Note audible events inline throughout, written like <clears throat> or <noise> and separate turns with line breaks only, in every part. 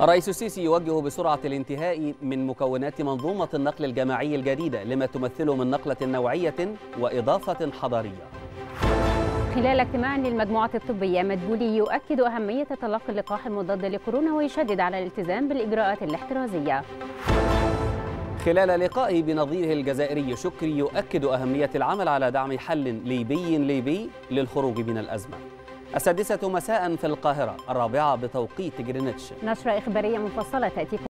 الرئيس السيسي يوجه بسرعة الانتهاء من مكونات منظومة النقل الجماعي الجديدة لما تمثله من نقلة نوعية وإضافة حضارية
خلال اجتماع للمجموعة الطبية مدبولي يؤكد أهمية تلقي اللقاح المضاد لكورونا ويشدد على الالتزام بالإجراءات الاحترازية
خلال لقائه بنظيره الجزائري شكري يؤكد أهمية العمل على دعم حل ليبي ليبي للخروج من الأزمة السادسة مساء في القاهرة الرابعة بتوقيت جرينتش
نشرة إخبارية مفصلة تأتيكم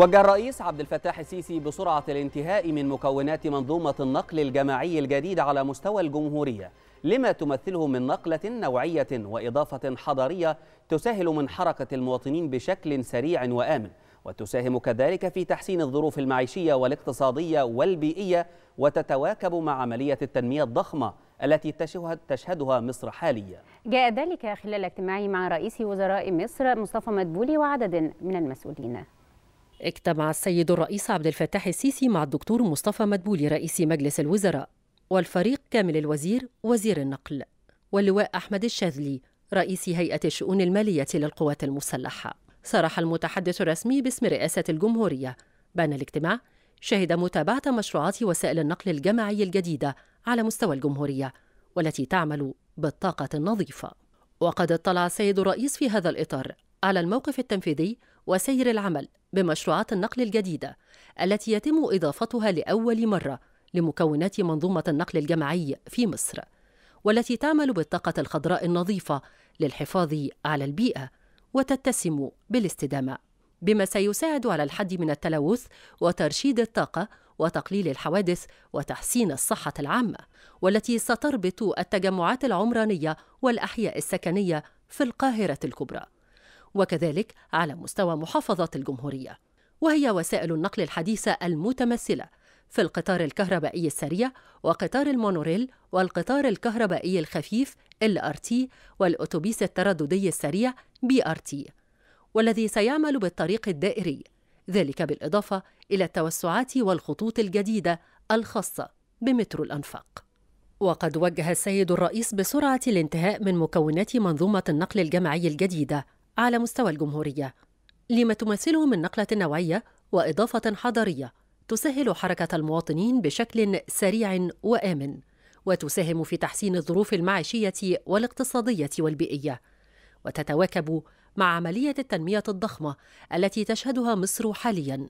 وجه
الرئيس عبد الفتاح السيسي بسرعة الانتهاء من مكونات منظومة النقل الجماعي الجديد على مستوى الجمهورية لما تمثله من نقلة نوعية وإضافة حضارية تسهل من حركة المواطنين بشكل سريع وآمن وتساهم كذلك في تحسين الظروف المعيشية والاقتصادية والبيئية وتتواكب مع عملية التنمية الضخمة التي تشهدها مصر حاليا
جاء ذلك خلال اجتماعي مع رئيس وزراء مصر مصطفى مدبولي وعدد من المسؤولين
اجتمع السيد الرئيس عبد الفتاح السيسي مع الدكتور مصطفى مدبولي رئيس مجلس الوزراء والفريق كامل الوزير وزير النقل واللواء أحمد الشاذلي رئيس هيئة الشؤون المالية للقوات المسلحة صرح المتحدث الرسمي باسم رئاسة الجمهورية بأن الاجتماع شهد متابعة مشروعات وسائل النقل الجماعي الجديدة على مستوى الجمهورية والتي تعمل بالطاقة النظيفة وقد اطلع السيد الرئيس في هذا الإطار على الموقف التنفيذي وسير العمل بمشروعات النقل الجديدة التي يتم إضافتها لأول مرة لمكونات منظومة النقل الجماعي في مصر والتي تعمل بالطاقة الخضراء النظيفة للحفاظ على البيئة وتتسم بالاستدامة بما سيساعد على الحد من التلوث وترشيد الطاقة وتقليل الحوادث وتحسين الصحة العامة والتي ستربط التجمعات العمرانية والأحياء السكنية في القاهرة الكبرى وكذلك على مستوى محافظات الجمهورية وهي وسائل النقل الحديثة المتمثلة في القطار الكهربائي السريع وقطار المونوريل والقطار الكهربائي الخفيف LRT والأتوبيس الترددي السريع BRT والذي سيعمل بالطريق الدائري ذلك بالإضافة إلى التوسعات والخطوط الجديدة الخاصة بمترو الأنفاق وقد وجه السيد الرئيس بسرعة الانتهاء من مكونات منظومة النقل الجماعي الجديدة على مستوى الجمهورية لما تمثله من نقلة نوعية وإضافة حضارية تسهل حركة المواطنين بشكل سريع وآمن وتساهم في تحسين الظروف المعيشية والاقتصادية والبيئية وتتواكب مع عملية التنمية الضخمة التي تشهدها مصر حالياً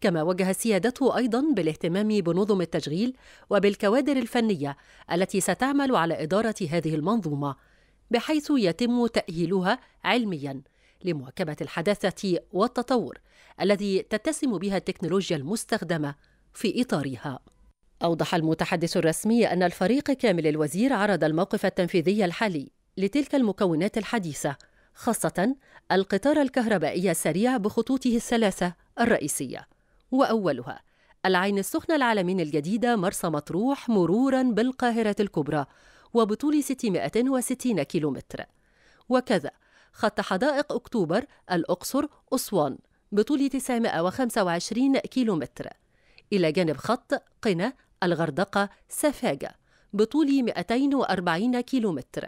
كما وجه سيادته ايضا بالاهتمام بنظم التشغيل وبالكوادر الفنيه التي ستعمل على اداره هذه المنظومه بحيث يتم تأهيلها علمياً لمواكبة الحداثة والتطور الذي تتسم بها التكنولوجيا المستخدمة في إطارها. أوضح المتحدث الرسمي أن الفريق كامل الوزير عرض الموقف التنفيذي الحالي لتلك المكونات الحديثة خاصة القطار الكهربائي السريع بخطوطه الثلاثة الرئيسية وأولها العين السخنة العالمين الجديدة مرسى مطروح مرورا بالقاهرة الكبرى وبطول 660 كيلومتر وكذا خط حدائق أكتوبر الأقصر أسوان بطول 925 كيلومتر إلى جانب خط قنا الغردقة سفاجة بطول 240 كيلومتر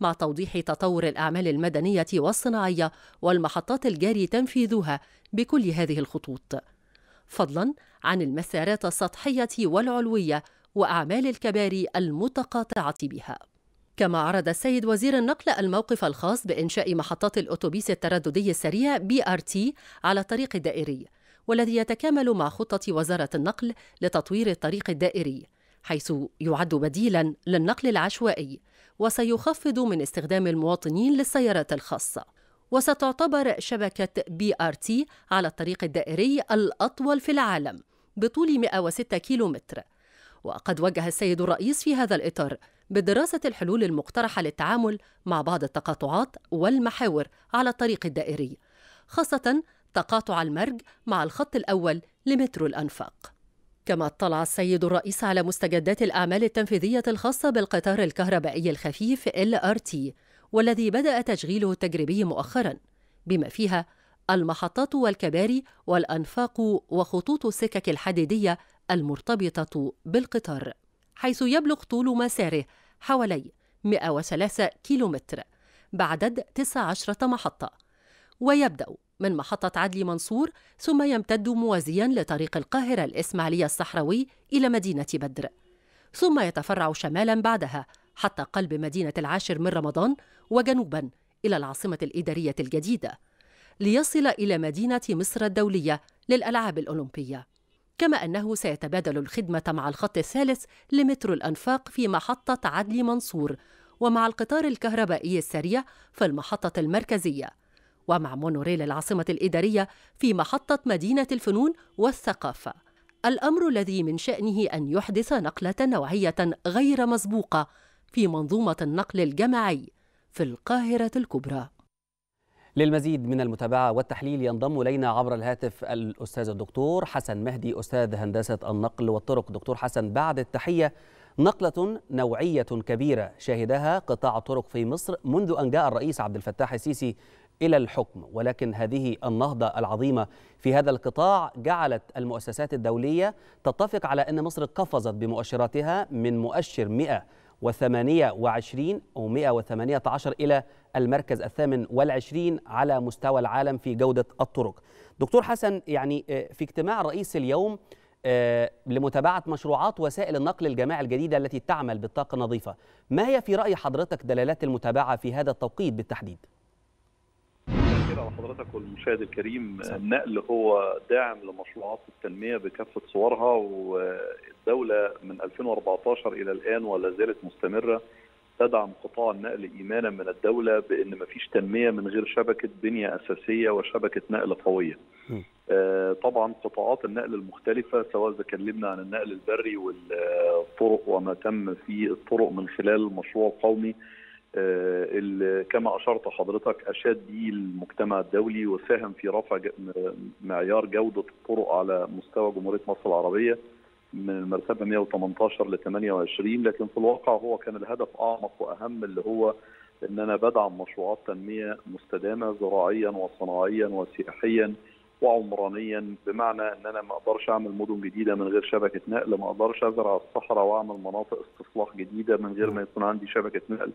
مع توضيح تطور الأعمال المدنية والصناعية والمحطات الجاري تنفيذها بكل هذه الخطوط فضلا عن المسارات السطحية والعلوية وأعمال الكباري المتقاطعة بها كما عرض السيد وزير النقل الموقف الخاص بإنشاء محطات الأتوبيس الترددي السريع بي آر تي على الطريق الدائري والذي يتكامل مع خطة وزارة النقل لتطوير الطريق الدائري حيث يعد بديلا للنقل العشوائي وسيخفض من استخدام المواطنين للسيارات الخاصة وستعتبر شبكة بي آر تي على الطريق الدائري الأطول في العالم بطول 106 كيلومتر وقد وجه السيد الرئيس في هذا الإطار بدراسة الحلول المقترحة للتعامل مع بعض التقاطعات والمحاور على الطريق الدائري خاصة تقاطع المرج مع الخط الأول لمترو الأنفاق كما اطلع السيد الرئيس على مستجدات الأعمال التنفيذية الخاصة بالقطار الكهربائي الخفيف LRT والذي بدأ تشغيله التجريبي مؤخرا بما فيها المحطات والكباري والأنفاق وخطوط السكك الحديدية المرتبطة بالقطار حيث يبلغ طول مساره حوالي 103 كيلومتر بعدد 19 محطة ويبدأ من محطة عدلي منصور ثم يمتد موازيا لطريق القاهرة الإسماعيلية الصحراوي إلى مدينة بدر ثم يتفرع شمالا بعدها حتى قلب مدينة العاشر من رمضان وجنوبا إلى العاصمة الإدارية الجديدة ليصل إلى مدينة مصر الدولية للألعاب الأولمبية كما أنه سيتبادل الخدمة مع الخط الثالث لمترو الأنفاق في محطة عدلي منصور ومع القطار الكهربائي السريع في المحطة المركزية ومع مونوريل العاصمة الإدارية في محطة مدينة الفنون والثقافة الأمر الذي من شأنه أن يحدث نقلة نوعية غير مسبوقة في منظومة النقل الجماعي في القاهرة الكبرى
للمزيد من المتابعة والتحليل ينضم إلينا عبر الهاتف الأستاذ الدكتور حسن مهدي أستاذ هندسة النقل والطرق دكتور حسن بعد التحية نقلة نوعية كبيرة شهدها قطاع الطرق في مصر منذ أن جاء الرئيس عبد الفتاح السيسي إلى الحكم ولكن هذه النهضة العظيمة في هذا القطاع جعلت المؤسسات الدولية تتفق على أن مصر قفزت بمؤشراتها من مؤشر 128 أو 118 إلى المركز الثامن والعشرين على مستوى العالم في جودة الطرق دكتور حسن يعني آه، في اجتماع رئيس اليوم آه، لمتابعة مشروعات وسائل النقل الجماعي الجديدة التي تعمل بالطاقة النظيفة ما هي في رأي حضرتك دلالات المتابعة في هذا التوقيت بالتحديد؟
على حضرتك والمشاهد الكريم النقل هو داعم لمشروعات التنميه بكافه صورها والدوله من 2014 الى الان ولا زالت مستمره تدعم قطاع النقل إيمانا من الدولة بأن مفيش تنمية من غير شبكة بنية أساسية وشبكة نقل قوية آه، طبعا قطاعات النقل المختلفة سواء تكلمنا عن النقل البري والطرق وما تم في الطرق من خلال المشروع القومي آه، كما أشرت حضرتك أشاد به المجتمع الدولي وساهم في رفع معيار جودة الطرق على مستوى جمهورية مصر العربية من المرتبه 118 ل 28 لكن في الواقع هو كان الهدف اعمق واهم اللي هو ان انا بدعم مشروعات تنميه مستدامه زراعيا وصناعيا وسياحيا وعمرانيا بمعنى ان انا ما اقدرش اعمل مدن جديده من غير شبكه نقل ما اقدرش ازرع الصحراء واعمل مناطق استصلاح جديده من غير ما يكون عندي شبكه نقل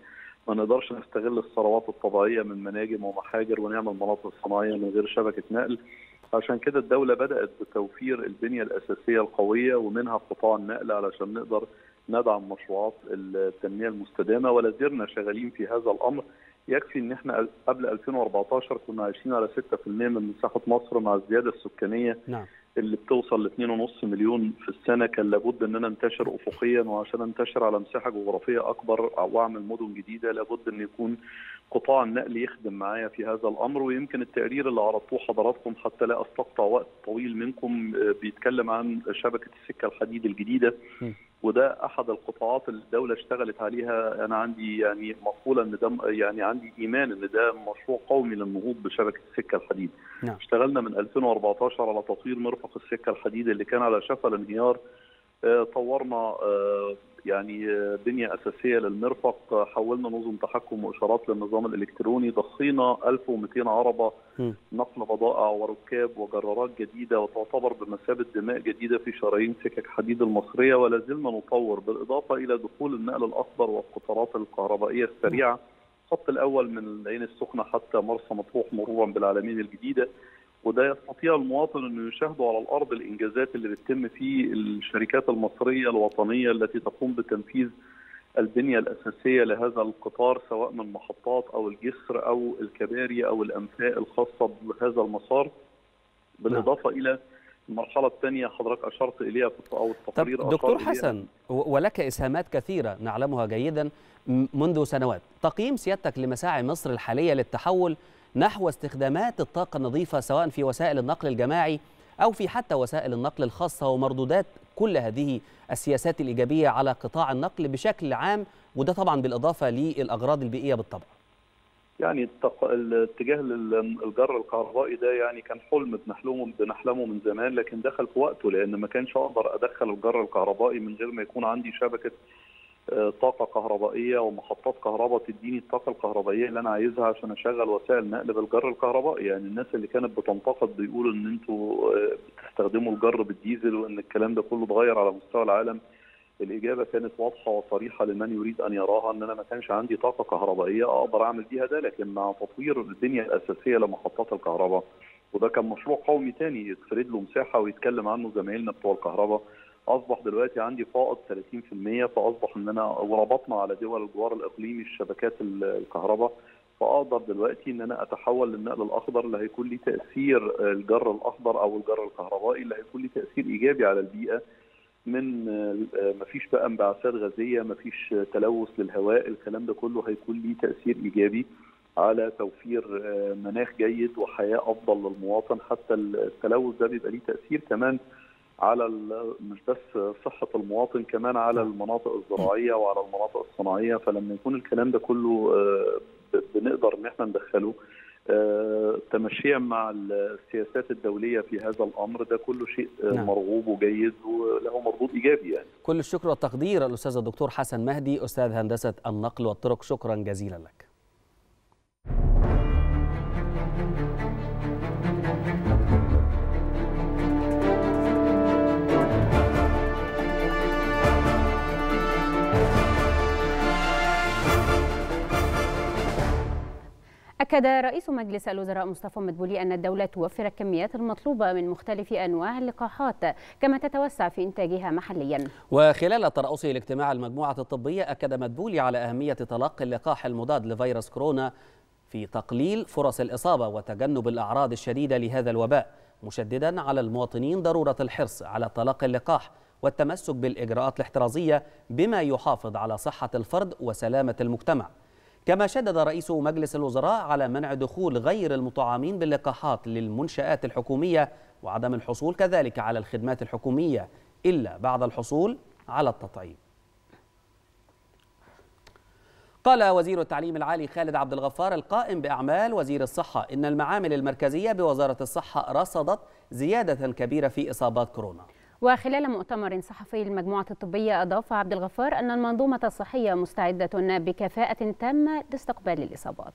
ما نقدرش نستغل الثروات الطبيعيه من مناجم ومحاجر ونعمل مناطق صناعيه من غير شبكه نقل عشان كده الدولة بدأت بتوفير البنية الأساسية القوية ومنها قطاع النقل علشان نقدر ندعم مشروعات التنمية المستدامة ولا زلنا شغالين في هذا الأمر يكفي ان احنا قبل 2014 كنا عايشين على 6% من مساحه مصر مع الزياده السكانيه نعم. اللي بتوصل ل 2.5 مليون في السنه كان لابد ان انا انتشر افقيا وعشان انتشر على مساحه جغرافيه اكبر واعمل مدن جديده لابد ان يكون قطاع النقل يخدم معايا في هذا الامر ويمكن التقرير اللي عرضتوه حضراتكم حتى لا استقطع وقت طويل منكم آه، بيتكلم عن شبكه السكه الحديد الجديده وده احد القطاعات اللي الدوله اشتغلت عليها انا عندي يعني مقوله ان ده يعني عندي ايمان ان ده مشروع قومي للنهوض بشبكه السكه الحديد. نعم. اشتغلنا من 2014 على تطوير مرفق السكه الحديد اللي كان على شفا الانهيار آه، طورنا آه، يعني آه، بنيه اساسيه للمرفق آه، حولنا نظم تحكم واشارات للنظام الالكتروني ضخينا 1200 عربه نقل بضائع وركاب وجرارات جديده وتعتبر بمثابه دماء جديده في شرايين سكك حديد المصريه ولا زلنا نطور بالاضافه الى دخول النقل الاخضر والقطارات الكهربائيه السريعه الخط الاول من العين السخنه حتى مرسى مطروح مرورا بالعالمين الجديده وده يستطيع المواطن انه يشاهده على الارض الانجازات اللي بتتم في الشركات المصريه الوطنيه التي تقوم بتنفيذ البنيه الاساسيه لهذا القطار سواء من محطات او الجسر او الكباري او الانفاق الخاصه بهذا المسار بالاضافه الى المرحله الثانيه حضرتك اشرت اليها او التقرير طب دكتور حسن
ولك اسهامات كثيره نعلمها جيدا منذ سنوات تقييم سيادتك لمساعي مصر الحاليه للتحول نحو استخدامات الطاقة النظيفة سواء في وسائل النقل الجماعي أو في حتى وسائل النقل الخاصة ومردودات كل هذه السياسات الإيجابية على قطاع النقل بشكل عام وده طبعا بالإضافة للأغراض البيئية بالطبع
يعني الاتجاه للجر الكهربائي ده يعني كان حلم بنحلمه بنحلمه من زمان لكن دخل في وقته لان ما كانش اقدر ادخل الجر الكهربائي من غير ما يكون عندي شبكه طاقه كهربائيه ومحطات كهرباء تديني الطاقه الكهربائيه اللي انا عايزها عشان اشغل وسائل نقل بالجر الكهربائي يعني الناس اللي كانت بتنتقد بيقولوا ان انتوا آه، بتستخدموا الجر بالديزل وان الكلام ده كله اتغير على مستوى العالم الاجابه كانت واضحه وصريحه لمن يريد ان يراها ان انا ما كانش عندي طاقه كهربائيه اقدر اعمل بيها ده لكن مع تطوير البنيه الاساسيه لمحطات الكهرباء وده كان مشروع قومي تاني يتفرد له مساحه ويتكلم عنه زمايلنا بتوع الكهرباء اصبح دلوقتي عندي فائض 30% فاصبح ان انا وربطنا على دول الجوار الاقليمي الشبكات الكهرباء فاقدر دلوقتي ان انا اتحول للنقل الاخضر اللي هيكون لي تاثير الجر الاخضر او الجر الكهربائي اللي هيكون لي تاثير ايجابي على البيئه من آه، مفيش بقى انبعاثات غازيه مفيش تلوث للهواء الكلام ده كله هيكون لي تاثير ايجابي على توفير آه، مناخ جيد وحياه افضل للمواطن حتى التلوث ده بيبقى ليه تاثير كمان على مش بس صحه المواطن كمان على المناطق الزراعيه وعلى المناطق الصناعيه فلما يكون الكلام ده كله آه، بنقدر ان احنا ندخله آه، تمشيا مع السياسات الدوليه في هذا الامر ده كله شيء آه، نعم. مرغوب وجيد وله مردود ايجابي يعني.
كل الشكر والتقدير الاستاذ الدكتور حسن مهدي استاذ هندسه النقل والطرق شكرا جزيلا لك.
أكد رئيس مجلس الوزراء مصطفى مدبولي أن الدولة توفر الكميات المطلوبة من مختلف أنواع اللقاحات كما تتوسع في إنتاجها محليا
وخلال ترأسه لاجتماع المجموعة الطبية أكد مدبولي على أهمية تلقي اللقاح المضاد لفيروس كورونا في تقليل فرص الإصابة وتجنب الأعراض الشديدة لهذا الوباء مشددا على المواطنين ضرورة الحرص على تلقي اللقاح والتمسك بالإجراءات الاحترازية بما يحافظ على صحة الفرد وسلامة المجتمع كما شدد رئيس مجلس الوزراء على منع دخول غير المطعمين باللقاحات للمنشآت الحكومية وعدم الحصول كذلك على الخدمات الحكومية إلا بعد الحصول على التطعيم قال وزير التعليم العالي خالد عبد الغفار القائم بأعمال وزير الصحة إن المعامل المركزية بوزارة الصحة رصدت زيادة كبيرة في إصابات كورونا
وخلال مؤتمر صحفي للمجموعه الطبية أضاف عبد الغفار أن المنظومة الصحية مستعدة بكفاءة تامة لاستقبال
الإصابات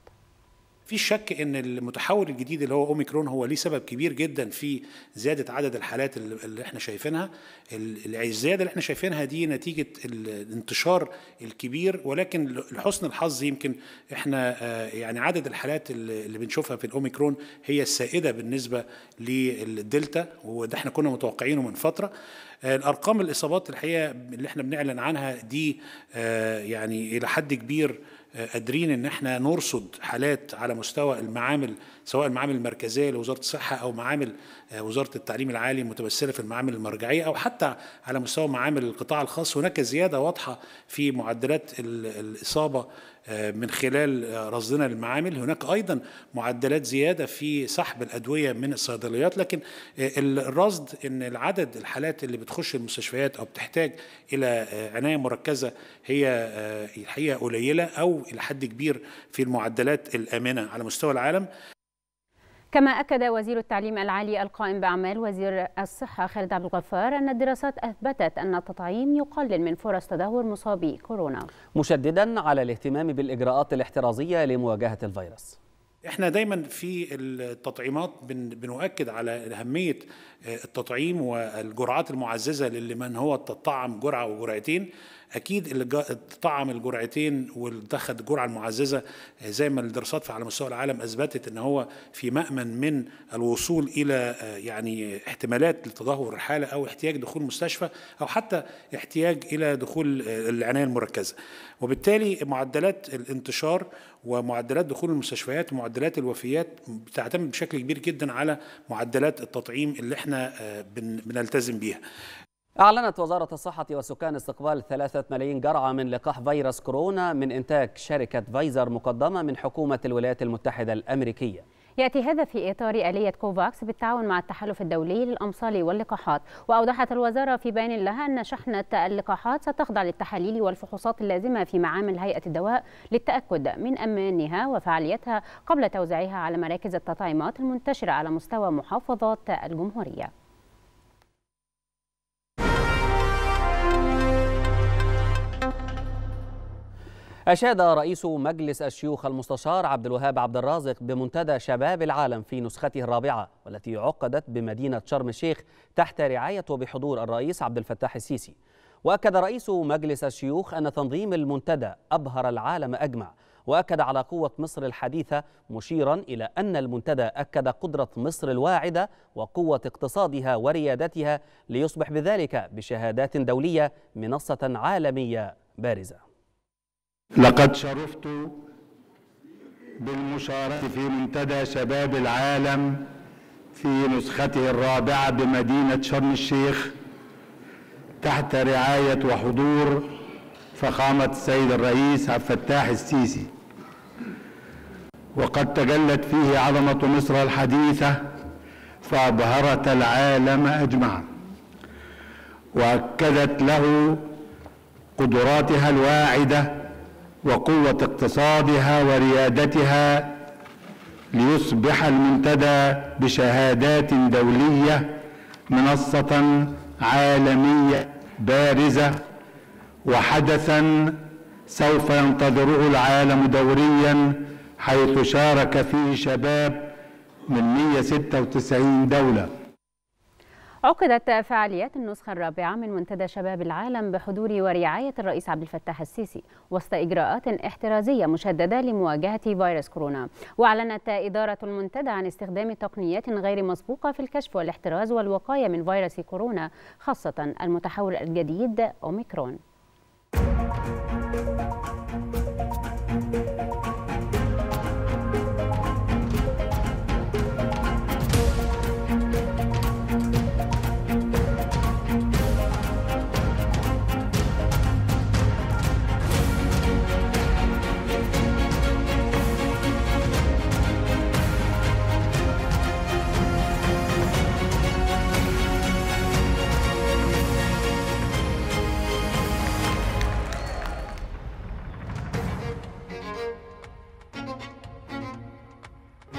في شك ان المتحول الجديد اللي هو اوميكرون هو ليه سبب كبير جدا في زياده عدد الحالات اللي احنا شايفينها الزياده اللي احنا شايفينها دي نتيجه الانتشار الكبير ولكن لحسن الحظ يمكن احنا آه، يعني عدد الحالات اللي بنشوفها في الاوميكرون هي السائده بالنسبه للدلتا وده احنا كنا متوقعينه من فتره آه، الارقام الاصابات الحقيقه اللي احنا بنعلن عنها دي آه، يعني الى حد كبير قادرين ان احنا نرصد حالات على مستوى المعامل سواء المعامل المركزيه لوزاره الصحه او معامل آه، وزاره التعليم العالي متمثله في المعامل المرجعيه او حتى على مستوى معامل القطاع الخاص هناك زياده واضحه في معدلات الاصابه آه، من خلال رصدنا للمعامل هناك ايضا معدلات زياده في سحب الادويه من الصيدليات لكن آه، الرصد ان العدد الحالات اللي بتخش المستشفيات او بتحتاج الى آه، عنايه مركزه هي الحقيقه قليله او الى حد كبير في المعدلات الامنه على مستوى العالم
كما أكد وزير التعليم العالي القائم بأعمال وزير الصحة خالد عبد الغفار أن الدراسات أثبتت أن التطعيم يقلل من فرص تدهور مصابي كورونا
مشددا على الاهتمام بالإجراءات الاحترازية لمواجهة الفيروس
احنا دايما في التطعيمات بن بنؤكد على اهميه آه، التطعيم والجرعات المعززه لمن هو تطعم جرعه وجرعتين اكيد اللي تطعم الجرعتين واتخذ الجرعه المعززه آه، زي ما الدراسات على مستوى العالم اثبتت ان هو في مامن من الوصول الى آه، يعني احتمالات لتدهور الحاله او احتياج دخول مستشفى او حتى احتياج الى دخول العنايه المركزه وبالتالي معدلات الانتشار ومعدلات دخول المستشفيات ومعدلات الوفيات بتعتمد بشكل كبير جدا على معدلات التطعيم اللي احنا آه، بنلتزم بيها أعلنت وزارة الصحة والسكان
استقبال ثلاثة ملايين جرعة من لقاح فيروس كورونا من إنتاج شركة فايزر مقدمة من حكومة الولايات المتحدة الأمريكية
يأتي هذا في إطار آلية كوفاكس بالتعاون مع التحالف الدولي للأمصال واللقاحات وأوضحت الوزارة في بيان لها أن شحنة اللقاحات ستخضع للتحاليل والفحوصات اللازمة في معامل هيئة الدواء للتأكد من أمانها وفعاليتها قبل توزيعها على مراكز التطعيمات المنتشرة على مستوى محافظات الجمهورية
أشاد رئيس مجلس الشيوخ المستشار عبد الوهاب عبد الرازق بمنتدى شباب العالم في نسخته الرابعة والتي عقدت بمدينة شرم الشيخ تحت رعاية وبحضور الرئيس عبد الفتاح السيسي وأكد رئيس مجلس الشيوخ أن تنظيم المنتدى أبهر العالم أجمع وأكد على قوة مصر الحديثة مشيرا إلى أن المنتدى أكد قدرة مصر الواعدة وقوة اقتصادها وريادتها ليصبح بذلك بشهادات دولية منصة عالمية بارزة
لقد شرفت بالمشاركة في منتدى شباب العالم في نسخته الرابعة بمدينة شرم الشيخ تحت رعاية وحضور فخامة السيد الرئيس عبد الفتاح السيسي وقد تجلت فيه عظمة مصر الحديثة فأبهرت العالم أجمع وأكدت له قدراتها الواعده وقوة اقتصادها وريادتها ليصبح المنتدى بشهادات دولية منصة عالمية بارزة وحدثا سوف ينتظره العالم دوريا حيث شارك فيه شباب من 196 دولة
عقدت فعاليات النسخة الرابعة من منتدى شباب العالم بحضور ورعاية الرئيس عبد الفتاح السيسي وسط إجراءات احترازية مشددة لمواجهة فيروس كورونا وأعلنت إدارة المنتدى عن استخدام تقنيات غير مسبوقة في الكشف والاحتراز والوقاية من فيروس كورونا خاصة المتحول الجديد أوميكرون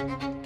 Thank you.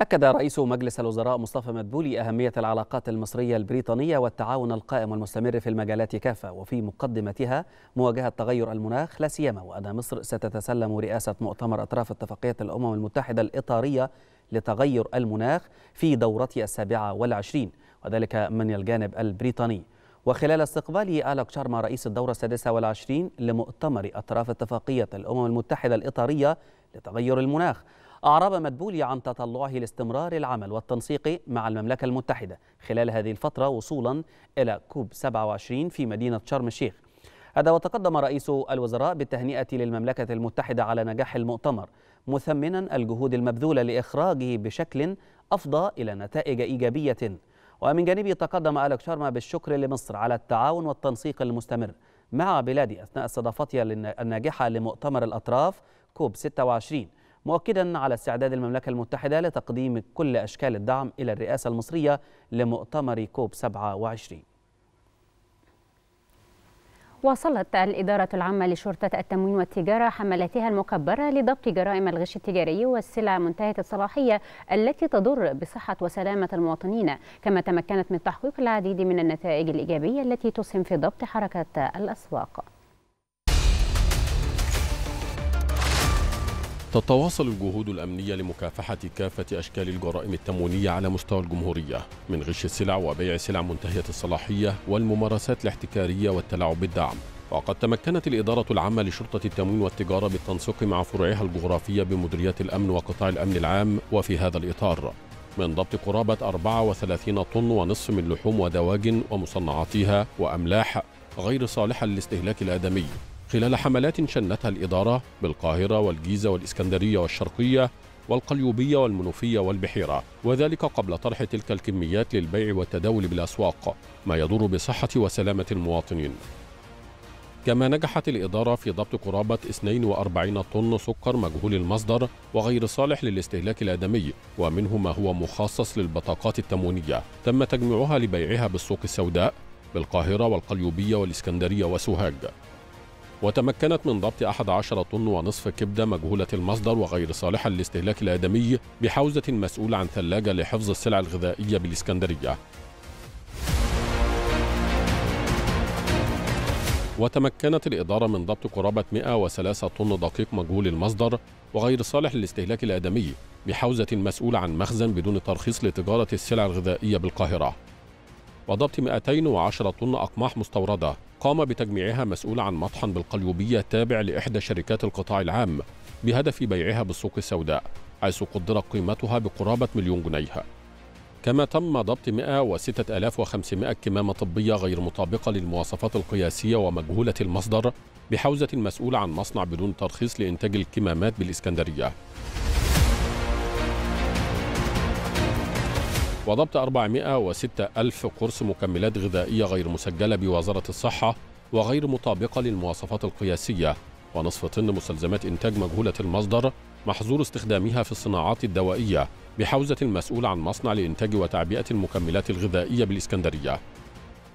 أكد رئيس مجلس الوزراء مصطفى مدبولي أهمية العلاقات المصرية البريطانية والتعاون القائم والمستمر في المجالات كافة وفي مقدمتها مواجهة تغير المناخ لا سيما وأن مصر ستتسلم رئاسة مؤتمر أطراف اتفاقية الأمم المتحدة الإطارية لتغير المناخ في دورتها السابعة والعشرين وذلك من الجانب البريطاني وخلال استقباله آلك شارما رئيس الدورة السادسة والعشرين لمؤتمر أطراف اتفاقية الأمم المتحدة الإطارية لتغير المناخ أعرب مدبولي عن تطلعه لاستمرار العمل والتنسيق مع المملكة المتحدة خلال هذه الفترة وصولا إلى كوب 27 في مدينة شرم الشيخ هذا وتقدم رئيس الوزراء بالتهنئة للمملكة المتحدة على نجاح المؤتمر مثمنا الجهود المبذولة لإخراجه بشكل أفضى إلى نتائج إيجابية ومن جانبه تقدم ألك شرما بالشكر لمصر على التعاون والتنسيق المستمر مع بلادي أثناء استضافتها الناجحة لمؤتمر الأطراف كوب 26 مؤكدا على استعداد المملكة المتحدة لتقديم كل أشكال الدعم إلى الرئاسة المصرية لمؤتمر كوب 27
واصلت الإدارة العامة لشرطة التموين والتجارة حملاتها المكبرة لضبط جرائم الغش التجاري والسلع منتهية الصلاحية التي تضر بصحة وسلامة المواطنين كما تمكنت من تحقيق العديد من النتائج الإيجابية التي تسهم في ضبط حركة الأسواق
تتواصل الجهود الأمنية لمكافحة كافة أشكال الجرائم التموينية على مستوى الجمهورية من غش السلع وبيع سلع منتهية الصلاحية والممارسات الاحتكارية والتلاعب بالدعم وقد تمكنت الإدارة العامة لشرطة التموين والتجارة بالتنسيق مع فروعها الجغرافية بمديريات الأمن وقطاع الأمن العام وفي هذا الإطار من ضبط قرابة 34 طن ونصف من لحوم ودواجن ومصنعاتها وأملاح غير صالحة للاستهلاك الآدمي خلال حملات شنتها الإدارة بالقاهرة والجيزة والإسكندرية والشرقية والقليوبية والمنوفية والبحيرة وذلك قبل طرح تلك الكميات للبيع والتداول بالأسواق ما يضر بصحة وسلامة المواطنين كما نجحت الإدارة في ضبط قرابة 42 طن سكر مجهول المصدر وغير صالح للاستهلاك الآدمي ومنه ما هو مخصص للبطاقات التموينية تم تجميعها لبيعها بالسوق السوداء بالقاهرة والقليوبية والإسكندرية وسوهاج وتمكنت من ضبط 11 طن ونصف كبدة مجهولة المصدر وغير صالحة للاستهلاك الآدمي بحوزة مسؤولة عن ثلاجة لحفظ السلع الغذائية بالإسكندرية وتمكنت الإدارة من ضبط قرابة 103 طن دقيق مجهول المصدر وغير صالح للاستهلاك الآدمي بحوزة مسؤولة عن مخزن بدون ترخيص لتجارة السلع الغذائية بالقاهرة وضبط 210 طن أقماح مستوردة قام بتجميعها مسؤول عن مطحن بالقليوبية التابع لإحدى شركات القطاع العام بهدف بيعها بالسوق السوداء حيث قدرت قيمتها بقرابة مليون جنيه كما تم ضبط 106500 كمامة طبية غير مطابقة للمواصفات القياسية ومجهولة المصدر بحوزة المسؤول عن مصنع بدون ترخيص لإنتاج الكمامات بالإسكندرية وضبط 406 ألف قرص مكملات غذائية غير مسجلة بوزارة الصحة وغير مطابقة للمواصفات القياسية ونصف طن مستلزمات إنتاج مجهولة المصدر محظور استخدامها في الصناعات الدوائية بحوزة المسؤول عن مصنع لإنتاج وتعبئة المكملات الغذائية بالإسكندرية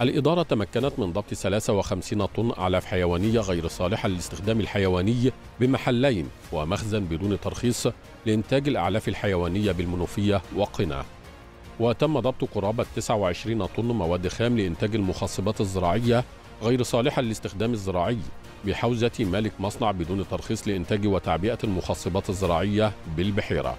الإدارة تمكنت من ضبط 53 طن أعلاف حيوانية غير صالحة للاستخدام الحيواني بمحلين ومخزن بدون ترخيص لإنتاج الأعلاف الحيوانية بالمنوفية وقنا وتم ضبط قرابة 29 طن مواد خام لإنتاج المخصبات الزراعية غير صالحة للاستخدام الزراعي بحوزة مالك مصنع بدون ترخيص لإنتاج وتعبئة المخصبات الزراعية بالبحيرة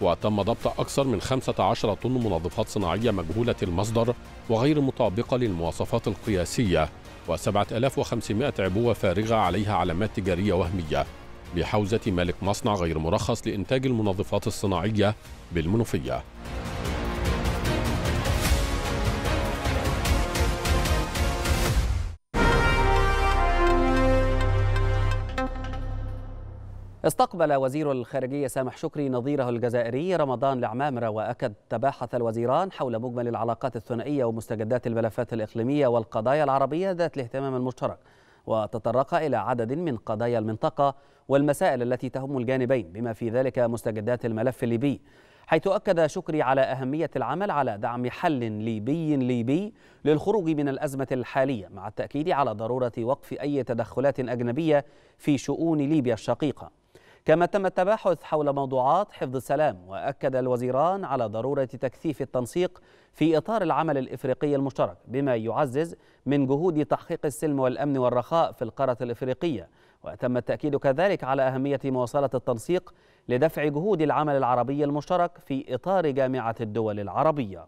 وتم ضبط أكثر من 15 طن منظفات صناعية مجهولة المصدر وغير مطابقة للمواصفات القياسية و7500 عبوة فارغة عليها علامات تجارية وهمية بحوزة مالك مصنع غير مرخص لإنتاج المنظفات الصناعية بالمنوفية
استقبل وزير الخارجية سامح شكري نظيره الجزائري رمضان العمامرة وأكد تباحث الوزيران حول مجمل العلاقات الثنائية ومستجدات الملفات الإقليمية والقضايا العربية ذات الاهتمام المشترك وتطرق إلى عدد من قضايا المنطقة والمسائل التي تهم الجانبين بما في ذلك مستجدات الملف الليبي حيث أكد شكري على أهمية العمل على دعم حل ليبي ليبي للخروج من الأزمة الحالية مع التأكيد على ضرورة وقف أي تدخلات أجنبية في شؤون ليبيا الشقيقة كما تم التباحث حول موضوعات حفظ السلام واكد الوزيران على ضروره تكثيف التنسيق في اطار العمل الافريقي المشترك بما يعزز من جهود تحقيق السلم والامن والرخاء في القاره الافريقيه وتم التاكيد كذلك على اهميه مواصله التنسيق لدفع جهود العمل العربي المشترك في اطار جامعه الدول العربيه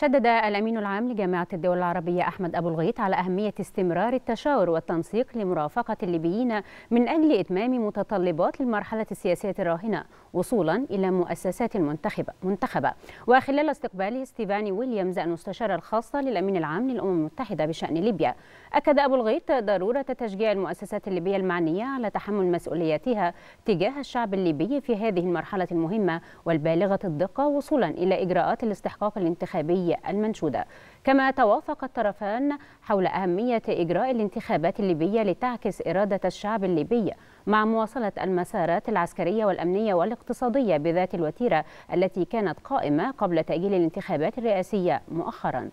شدد الأمين العام لجامعة الدول العربية أحمد أبو الغيط على أهمية استمرار التشاور والتنسيق لمرافقة الليبيين من أجل إتمام متطلبات المرحلة السياسية الراهنة وصولا إلى مؤسسات المنتخبة منتخبة وخلال استقباله ستيفاني ويليامز المستشار الخاصة للأمين العام للأمم المتحدة بشأن ليبيا أكد أبو الغيط ضرورة تشجيع المؤسسات الليبية المعنية على تحمل مسؤولياتها تجاه الشعب الليبي في هذه المرحلة المهمة والبالغة الدقة وصولا إلى إجراءات الاستحقاق الانتخابي المنشودة كما توافق الطرفان حول أهمية إجراء الانتخابات الليبية لتعكس إرادة الشعب الليبي مع مواصلة المسارات العسكرية والأمنية والاقتصادية بذات الوتيرة التي كانت قائمة قبل تأجيل الانتخابات الرئاسية مؤخراً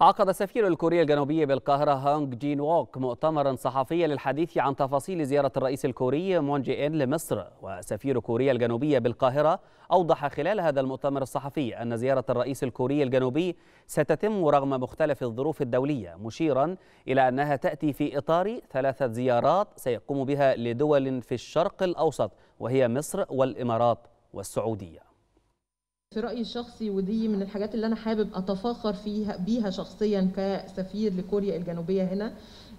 عقد سفير الكوريا الجنوبية بالقاهرة هانج جين ووك مؤتمرا صحفيا للحديث عن تفاصيل زيارة الرئيس الكوري مون جي إن لمصر وسفير كوريا الجنوبية بالقاهرة أوضح خلال هذا المؤتمر الصحفي أن زيارة الرئيس الكوري الجنوبي ستتم رغم مختلف الظروف الدولية مشيرا إلى أنها تأتي في إطار ثلاثة زيارات سيقوم بها لدول في الشرق الأوسط وهي مصر والإمارات والسعودية
في رأيي الشخصي ودي من الحاجات اللي أنا حابب أتفاخر فيها بيها شخصيا كسفير لكوريا الجنوبية هنا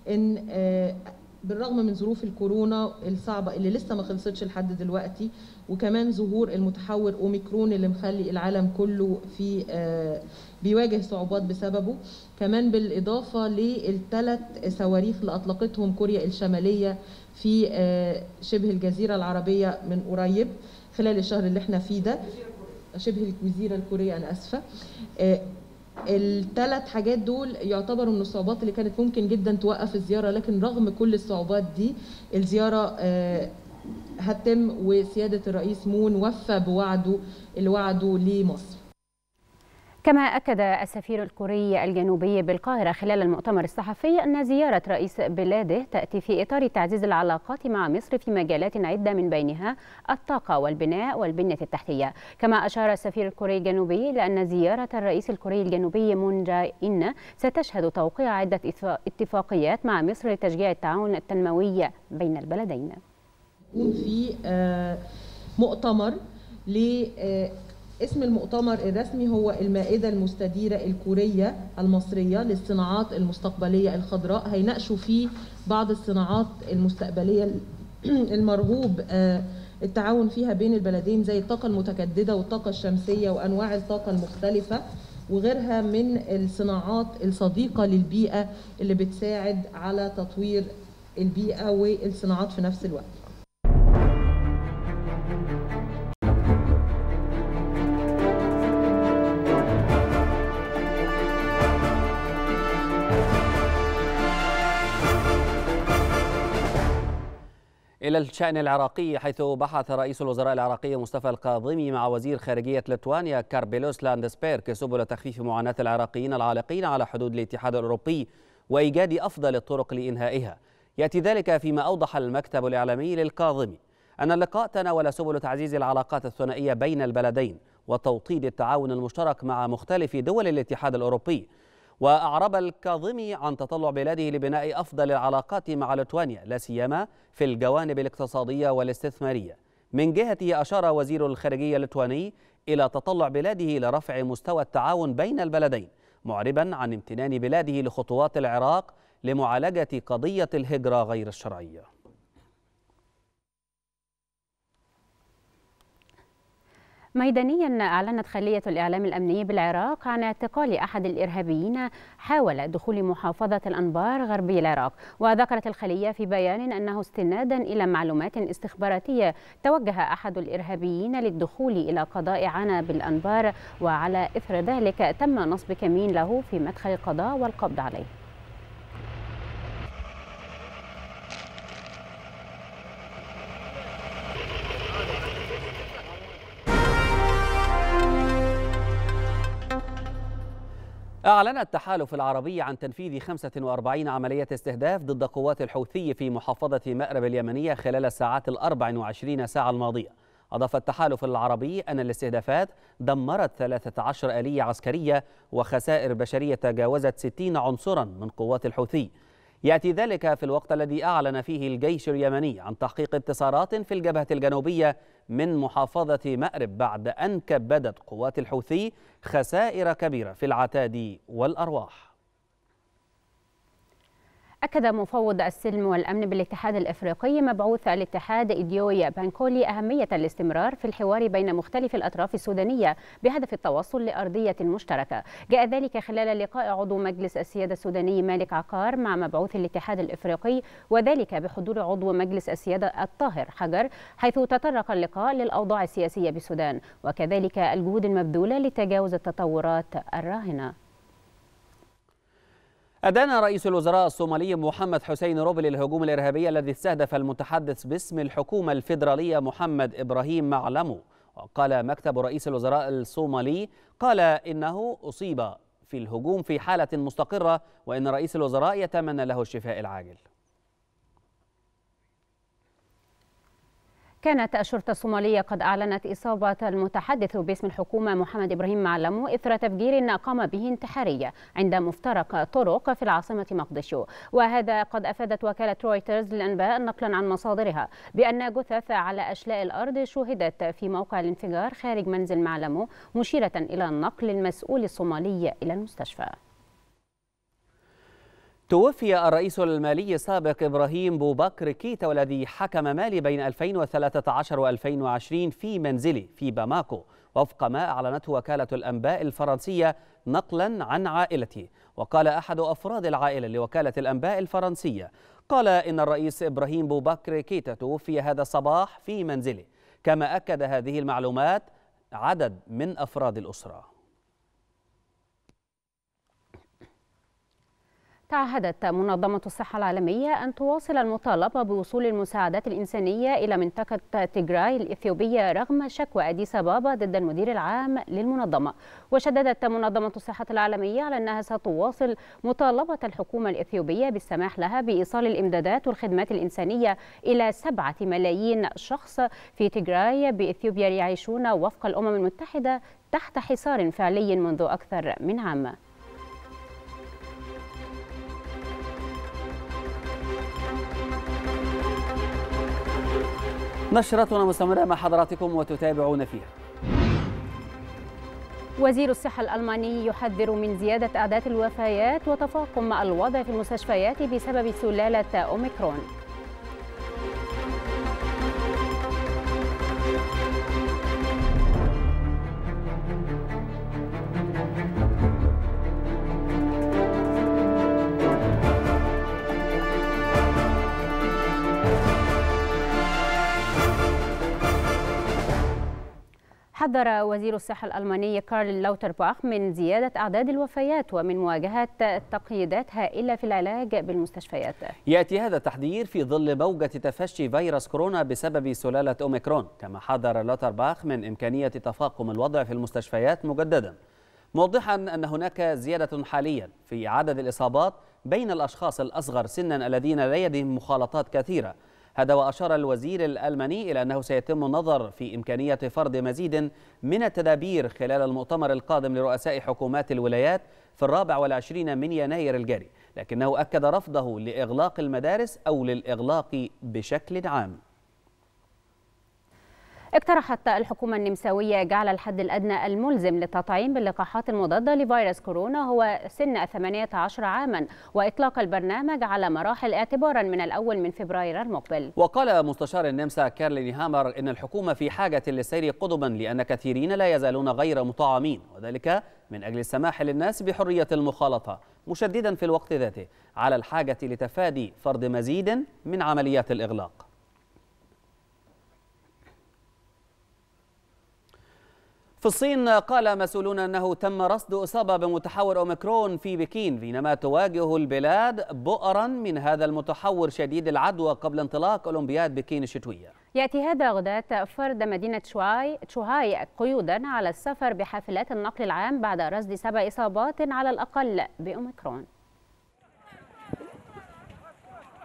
إن آه، بالرغم من ظروف الكورونا الصعبة اللي لسه ما خلصتش لحد دلوقتي وكمان ظهور المتحور أوميكرون اللي مخلي العالم كله في آه، بيواجه صعوبات بسببه كمان بالإضافة للثلاث صواريخ اللي أطلقتهم كوريا الشمالية في آه، شبه الجزيرة العربية من قريب خلال الشهر اللي احنا فيه ده شبه الجزيره الكوريه انا اسفه آه، الثلاث حاجات دول يعتبروا من الصعوبات اللي كانت ممكن جدا توقف الزياره لكن رغم كل الصعوبات دي الزياره آه،
هتتم وسياده الرئيس مون وفى بوعده اللي وعده لمصر كما أكد السفير الكوري الجنوبي بالقاهرة خلال المؤتمر الصحفي أن زيارة رئيس بلاده تأتي في إطار تعزيز العلاقات مع مصر في مجالات عدة من بينها الطاقة والبناء والبنية التحتية كما أشار السفير الكوري الجنوبي لأن زيارة الرئيس الكوري الجنوبي مون جاي إن ستشهد توقيع عدة اتفاقيات مع مصر لتشجيع التعاون التنموي بين البلدين
في آه، مؤتمر اسم المؤتمر الرسمي هو المائدة المستديرة الكورية المصرية للصناعات المستقبلية الخضراء هيناقشوا فيه بعض الصناعات المستقبلية <clears throat> المرغوب آه، التعاون فيها بين البلدين زي الطاقة المتجددة والطاقة الشمسية وأنواع الطاقة المختلفة وغيرها من الصناعات الصديقة للبيئة اللي بتساعد على تطوير البيئة والصناعات في نفس الوقت
إلى الشأن العراقي حيث بحث رئيس الوزراء العراقي مصطفى القاضمي مع وزير خارجية لتوانيا كاربيلوس لاندسبيرك سبل تخفيف معاناة العراقيين العالقين على حدود الاتحاد الأوروبي وإيجاد أفضل الطرق لإنهائها يأتي ذلك فيما أوضح المكتب الإعلامي للقاضمي أن اللقاء تناول سبل تعزيز العلاقات الثنائية بين البلدين وتوطيد التعاون المشترك مع مختلف دول الاتحاد الأوروبي وأعرب الكاظمي عن تطلع بلاده لبناء أفضل العلاقات مع لتوانيا لا سيما في الجوانب الاقتصادية والاستثمارية من جهته أشار وزير الخارجية اللتواني إلى تطلع بلاده لرفع مستوى التعاون بين البلدين معربا عن امتنان بلاده لخطوات العراق لمعالجة قضية الهجرة غير الشرعية
ميدانيا أعلنت خلية الإعلام الأمني بالعراق عن اعتقال أحد الإرهابيين حاول دخول محافظة الأنبار غربي العراق وذكرت الخلية في بيان أنه استنادا إلى معلومات استخباراتية توجه أحد الإرهابيين للدخول إلى قضاء عنا بالأنبار وعلى إثر ذلك تم نصب كمين له في مدخل القضاء والقبض عليه
أعلن التحالف العربي عن تنفيذ 45 عملية استهداف ضد قوات الحوثي في محافظة مأرب اليمنية خلال الساعات ال 24 ساعة الماضية أضاف التحالف العربي أن الاستهدافات دمرت 13 آلية عسكرية وخسائر بشرية تجاوزت 60 عنصرا من قوات الحوثي يأتي ذلك في الوقت الذي أعلن فيه الجيش اليمني عن تحقيق انتصارات في الجبهة الجنوبية من محافظة مأرب بعد أن كبدت قوات الحوثي خسائر كبيرة في العتاد والأرواح
أكد مفوض السلم والأمن بالاتحاد الإفريقي مبعوث الاتحاد إديوي بانكولي أهمية الاستمرار في الحوار بين مختلف الأطراف السودانية بهدف التوصل لأرضية مشتركة جاء ذلك خلال لقاء عضو مجلس السيادة السوداني مالك عقار مع مبعوث الاتحاد الإفريقي وذلك بحضور عضو مجلس السيادة الطاهر حجر حيث تطرق اللقاء للأوضاع السياسية بالسودان وكذلك الجهود المبذولة لتجاوز التطورات الراهنة
أدان رئيس الوزراء الصومالي محمد حسين روبل الهجوم الإرهابي الذي استهدف المتحدث باسم الحكومة الفيدرالية محمد إبراهيم معلمو وقال مكتب رئيس الوزراء الصومالي قال إنه أصيب في الهجوم في حالة مستقرة وإن رئيس الوزراء يتمنى له الشفاء العاجل
كانت الشرطة الصومالية قد أعلنت إصابة المتحدث باسم الحكومة محمد إبراهيم معلمو إثر تفجير قام به انتحاري عند مفترق طرق في العاصمة مقدشو وهذا قد أفادت وكالة رويترز للأنباء نقلا عن مصادرها بأن جثث على أشلاء الأرض شوهدت في موقع الانفجار خارج منزل معلمو مشيرة إلى نقل المسؤول الصومالي إلى المستشفى
توفي الرئيس المالي السابق إبراهيم بوبكر كيتا والذي حكم مالي بين 2013 و 2020 في منزله في باماكو وفق ما أعلنته وكالة الأنباء الفرنسية نقلا عن عائلته وقال أحد أفراد العائلة لوكالة الأنباء الفرنسية قال إن الرئيس إبراهيم بوبكر كيتا توفي هذا الصباح في منزله كما أكد هذه المعلومات عدد من أفراد الأسرة
تعهدت منظمة الصحة العالمية أن تواصل المطالبة بوصول المساعدات الإنسانية إلى منطقة تيجراي الإثيوبية رغم شكوى أديس بابا ضد المدير العام للمنظمة وشددت منظمة الصحة العالمية على أنها ستواصل مطالبة الحكومة الإثيوبية بالسماح لها بإيصال الإمدادات والخدمات الإنسانية إلى سبعة ملايين شخص في تيجراي بإثيوبيا يعيشون وفق الأمم المتحدة تحت حصار فعلي منذ أكثر من عام
نشرتنا مستمرة مع حضراتكم وتتابعون فيها
وزير الصحة الألماني يحذر من زيادة أعداد الوفيات وتفاقم الوضع في المستشفيات بسبب سلالة أوميكرون حذر وزير الصحة الألماني كارل لوترباخ من زيادة أعداد الوفيات ومن مواجهة تقييدات هائلة في العلاج بالمستشفيات
يأتي هذا التحذير في ظل موجة تفشي فيروس كورونا بسبب سلالة أوميكرون كما حذر لوترباخ من إمكانية تفاقم الوضع في المستشفيات مجددا موضحا أن هناك زيادة حاليا في عدد الإصابات بين الأشخاص الأصغر سنا الذين لديهم مخالطات كثيرة هذا وأشار الوزير الألماني إلى أنه سيتم النظر في إمكانية فرض مزيد من التدابير خلال المؤتمر القادم لرؤساء حكومات الولايات في الرابع والعشرين من يناير الجاري لكنه أكد رفضه لإغلاق المدارس أو للإغلاق بشكل عام
اقترحت الحكومة النمساوية جعل الحد الأدنى الملزم للتطعيم باللقاحات المضادة لفيروس كورونا هو سن 18 عاما وإطلاق البرنامج على مراحل اعتبارا من الأول من فبراير المقبل
وقال مستشار النمسا كارلين هامر إن الحكومة في حاجة للسير قدما لأن كثيرين لا يزالون غير مطعمين وذلك من أجل السماح للناس بحرية المخالطة مشددا في الوقت ذاته على الحاجة لتفادي فرض مزيد من عمليات الإغلاق في الصين قال مسؤولون أنه تم رصد إصابة بمتحور أوميكرون في بكين بينما تواجه البلاد بؤرا من هذا المتحور شديد العدوى قبل انطلاق أولمبياد بكين الشتوية
يأتي هذا غداة فرد مدينة شوهاي, شوهاي قيودا على السفر بحافلات النقل العام بعد رصد سبع إصابات على الأقل بأوميكرون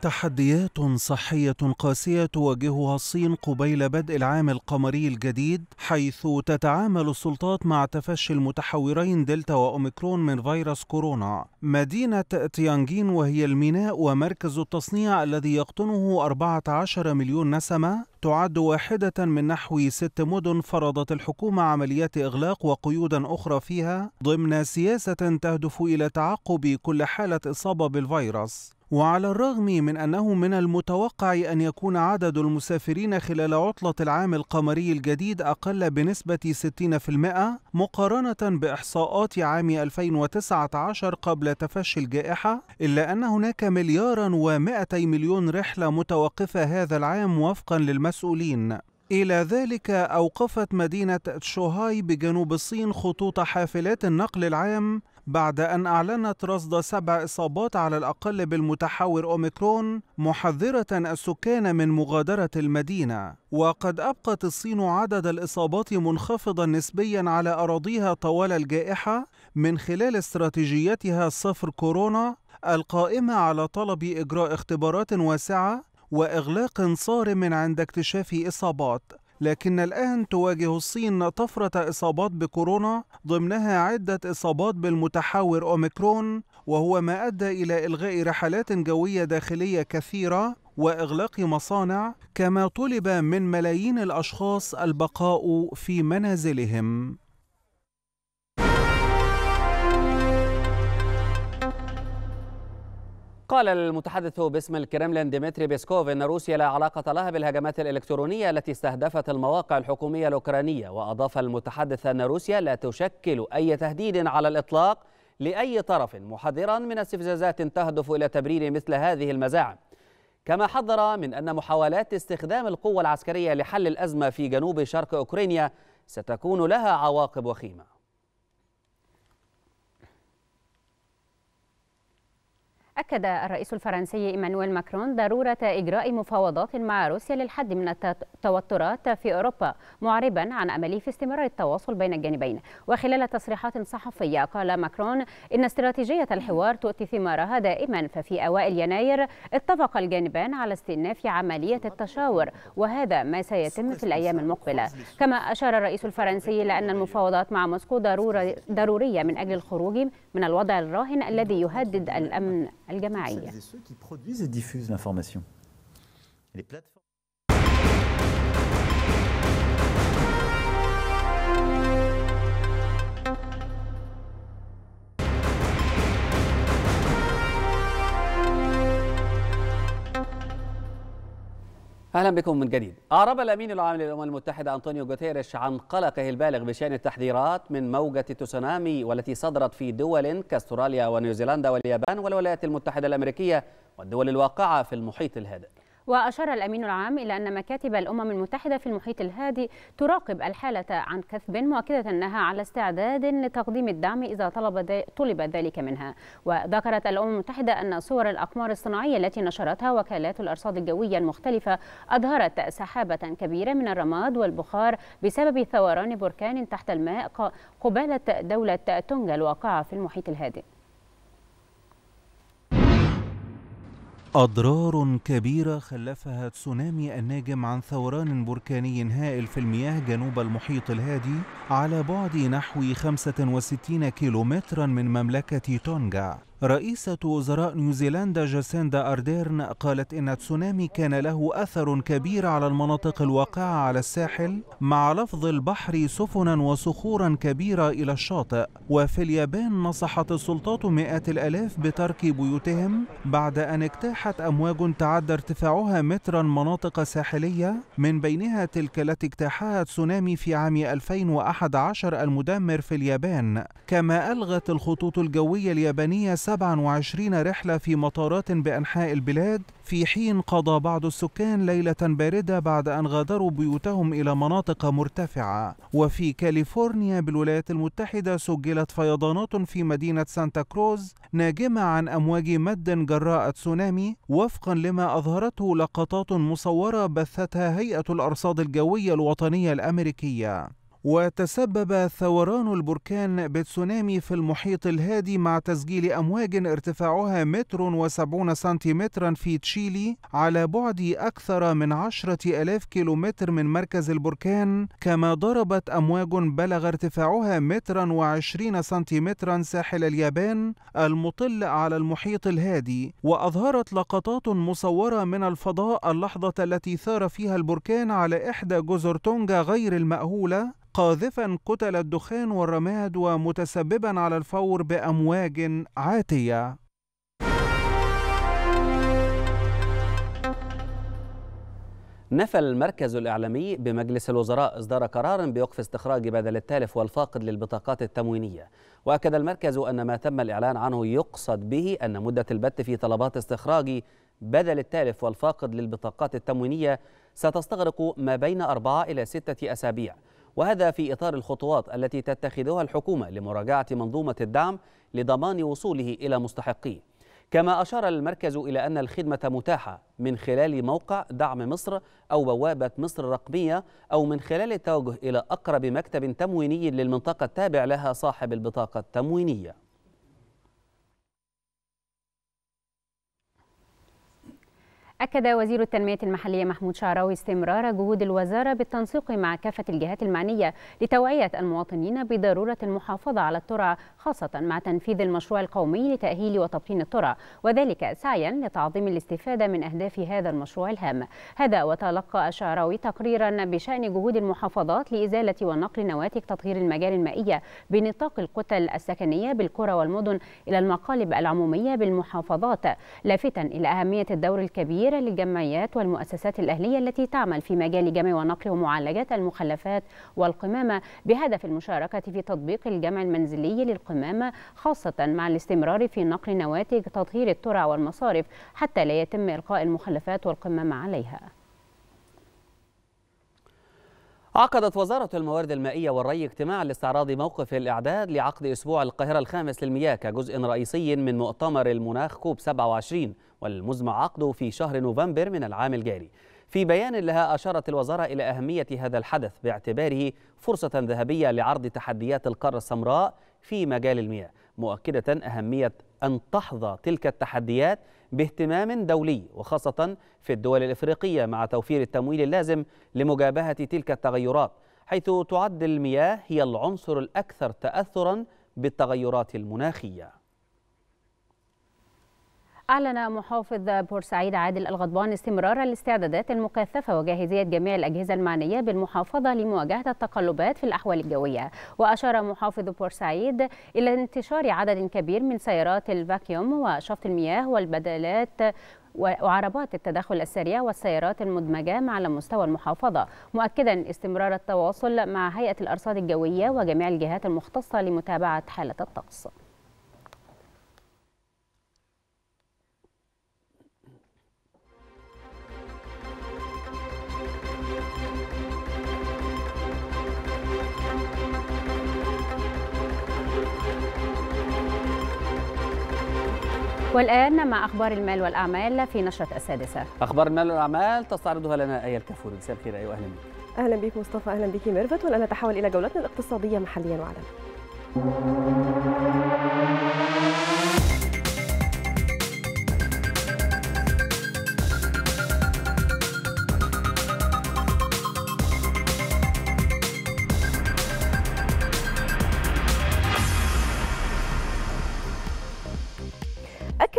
تحديات صحية قاسية تواجهها الصين قبيل بدء العام القمري الجديد حيث تتعامل السلطات مع تفشي المتحورين دلتا وأوميكرون من فيروس كورونا مدينة تيانجين وهي الميناء ومركز التصنيع الذي يقطنه 14 مليون نسمة تعد واحدة من نحو ست مدن فرضت الحكومة عمليات إغلاق وقيودا أخرى فيها ضمن سياسة تهدف إلى تعقب كل حالة إصابة بالفيروس وعلى الرغم من أنه من المتوقع أن يكون عدد المسافرين خلال عطلة العام القمري الجديد أقل بنسبة 60% مقارنة بإحصاءات عام 2019 قبل تفشي الجائحة إلا أن هناك مليارا و200 مليون رحلة متوقفة هذا العام وفقا للمسؤولين إلى ذلك أوقفت مدينة شوهاي بجنوب الصين خطوط حافلات النقل العام بعد أن أعلنت رصد سبع إصابات على الأقل بالمتحور أوميكرون محذرة السكان من مغادرة المدينة وقد أبقت الصين عدد الإصابات منخفضا نسبيا على أراضيها طوال الجائحة من خلال استراتيجيتها صفر كورونا القائمة على طلب إجراء اختبارات واسعة وإغلاق صارم عند اكتشاف إصابات لكن الآن تواجه الصين طفرة إصابات بكورونا ضمنها عدة إصابات بالمتحاور أوميكرون وهو ما أدى إلى إلغاء رحلات جوية داخلية كثيرة وإغلاق مصانع كما طلب من ملايين الأشخاص البقاء في منازلهم
قال المتحدث باسم الكرملين ديمتري بيسكوف ان روسيا لا علاقه لها بالهجمات الالكترونيه التي استهدفت المواقع الحكوميه الاوكرانيه واضاف المتحدث ان روسيا لا تشكل اي تهديد على الاطلاق لاي طرف محذرا من استفزازات تهدف الى تبرير مثل هذه المزاعم كما حذر من ان محاولات استخدام القوه العسكريه لحل الازمه في جنوب شرق اوكرانيا ستكون لها عواقب وخيمه
أكد الرئيس الفرنسي إيمانويل ماكرون ضرورة إجراء مفاوضات مع روسيا للحد من التوترات في أوروبا معربا عن أمله في استمرار التواصل بين الجانبين وخلال تصريحات صحفية قال ماكرون إن استراتيجية الحوار تؤتي ثمارها دائما ففي أوائل يناير اتفق الجانبان على استئناف عملية التشاور وهذا ما سيتم في الأيام المقبلة كما أشار الرئيس الفرنسي إلى أن المفاوضات مع موسكو ضرورية من أجل الخروج من الوضع الراهن الذي يهدد الأمن الجماعية. Celles et ceux qui
produisent et diffusent l'information. Les plateformes
اهلا بكم من جديد. اعرب الامين العام للامم المتحده انطونيو غوتيريش عن قلقه البالغ بشان التحذيرات من موجه التسونامي والتي صدرت في دول كاستراليا ونيوزيلندا واليابان والولايات المتحده الامريكيه والدول الواقعه في المحيط الهادئ.
وأشار الأمين العام إلى أن مكاتب الأمم المتحدة في المحيط الهادي تراقب الحالة عن كثب مؤكدة أنها على استعداد لتقديم الدعم إذا طلب, طلب ذلك منها وذكرت الأمم المتحدة أن صور الأقمار الصناعية التي نشرتها وكالات الأرصاد الجوية المختلفة أظهرت سحابة كبيرة من الرماد والبخار بسبب ثوران بركان تحت الماء قبالة دولة تونجا الواقعة في المحيط الهادئ
أضرار كبيرة خلفها تسونامي الناجم عن ثوران بركاني هائل في المياه جنوب المحيط الهادي على بعد نحو 65 كيلومترا من مملكة تونجا رئيسة وزراء نيوزيلندا جاسيندا أرديرن قالت إن تسونامي كان له أثر كبير على المناطق الواقعة على الساحل مع لفظ البحر سفنا وصخورا كبيرة إلى الشاطئ وفي اليابان نصحت السلطات مئات الألاف بترك بيوتهم بعد أن اجتاحت أمواج تعدى ارتفاعها مترا مناطق ساحلية من بينها تلك التي اجتاحها تسونامي في عام 2011 المدمر في اليابان كما ألغت الخطوط الجوية اليابانية 27 رحلة في مطارات بأنحاء البلاد في حين قضى بعض السكان ليلة باردة بعد أن غادروا بيوتهم إلى مناطق مرتفعة وفي كاليفورنيا بالولايات المتحدة سجلت فيضانات في مدينة سانتا كروز ناجمة عن أمواج مد جراء تسونامي وفقا لما أظهرته لقطات مصورة بثتها هيئة الأرصاد الجوية الوطنية الأمريكية وتسبب ثوران البركان بتسونامي في المحيط الهادي مع تسجيل أمواج ارتفاعها متر وسبعون سنتيمترا في تشيلي على بعد أكثر من عشرة ألاف كيلومتر من مركز البركان كما ضربت أمواج بلغ ارتفاعها مترا وعشرين سنتيمترا ساحل اليابان المطل على المحيط الهادي وأظهرت لقطات مصورة من الفضاء اللحظة التي ثار فيها البركان على إحدى جزر تونجا غير المأهولة قاذفا كتل الدخان والرماد ومتسببا على الفور بامواج عاتيه نفى المركز
الإعلامي بمجلس الوزراء إصدار قرار بوقف استخراج بدل التالف والفاقد للبطاقات التموينية وأكد المركز أن ما تم الإعلان عنه يقصد به أن مدة البت في طلبات استخراج بدل التالف والفاقد للبطاقات التموينية ستستغرق ما بين أربعة إلى ستة أسابيع وهذا في إطار الخطوات التي تتخذها الحكومة لمراجعة منظومة الدعم لضمان وصوله إلى مستحقيه كما أشار المركز إلى أن الخدمة متاحة من خلال موقع دعم مصر أو بوابة مصر الرقمية أو من خلال التوجه إلى أقرب مكتب تمويني للمنطقة التابع لها صاحب البطاقة التموينية
أكد وزير التنمية المحلية محمود شعراوي استمرار جهود الوزارة بالتنسيق مع كافة الجهات المعنية لتوعية المواطنين بضرورة المحافظة على الترع خاصة مع تنفيذ المشروع القومي لتأهيل وتبطين الترع وذلك سعيا لتعظيم الاستفادة من أهداف هذا المشروع الهام هذا وتلقى الشعراوي تقريرا بشأن جهود المحافظات لإزالة ونقل نواتج تطهير المجال المائية بنطاق الكتل السكنية بالقرى والمدن إلى المقالب العمومية بالمحافظات لافتا إلى أهمية الدور الكبير كبيرة للجمعيات والمؤسسات الأهلية التي تعمل في مجال جمع ونقل ومعالجة المخلفات والقمامة بهدف المشاركة في تطبيق الجمع المنزلي للقمامة خاصة مع الاستمرار في نقل نواتج تطهير الترع والمصارف حتى لا يتم إلقاء المخلفات والقمامة عليها
عقدت وزارة الموارد المائية والري اجتماع لاستعراض موقف الإعداد لعقد أسبوع القاهرة الخامس للمياه كجزء رئيسي من مؤتمر المناخ كوب 27 والمزمع عقده في شهر نوفمبر من العام الجاري في بيان لها أشارت الوزارة إلى أهمية هذا الحدث باعتباره فرصة ذهبية لعرض تحديات القارة السمراء في مجال المياه مؤكدة أهمية أن تحظى تلك التحديات باهتمام دولي وخاصة في الدول الإفريقية مع توفير التمويل اللازم لمجابهة تلك التغيرات حيث تعد المياه هي العنصر الأكثر تأثرا بالتغيرات المناخية
أعلن محافظ بورسعيد عادل الغضبان استمرار الاستعدادات المكثفة وجاهزية جميع الأجهزة المعنية بالمحافظة لمواجهة التقلبات في الأحوال الجوية وأشار محافظ بورسعيد إلى انتشار عدد كبير من سيارات الفاكيوم وشفط المياه والبدلات وعربات التدخل السريع والسيارات المدمجة مع على مستوى المحافظة مؤكدا استمرار التواصل مع هيئة الأرصاد الجوية وجميع الجهات المختصة لمتابعة حالة الطقس والآن مع أخبار المال والأعمال في نشرة السادسة
أخبار المال والأعمال تستعرضها لنا آية الكافور مساء الخير
أيوة أهلا بك
أهلا بك مصطفى أهلا بك ميرفت والآن نتحول إلى جولتنا الاقتصادية محليا وعالميا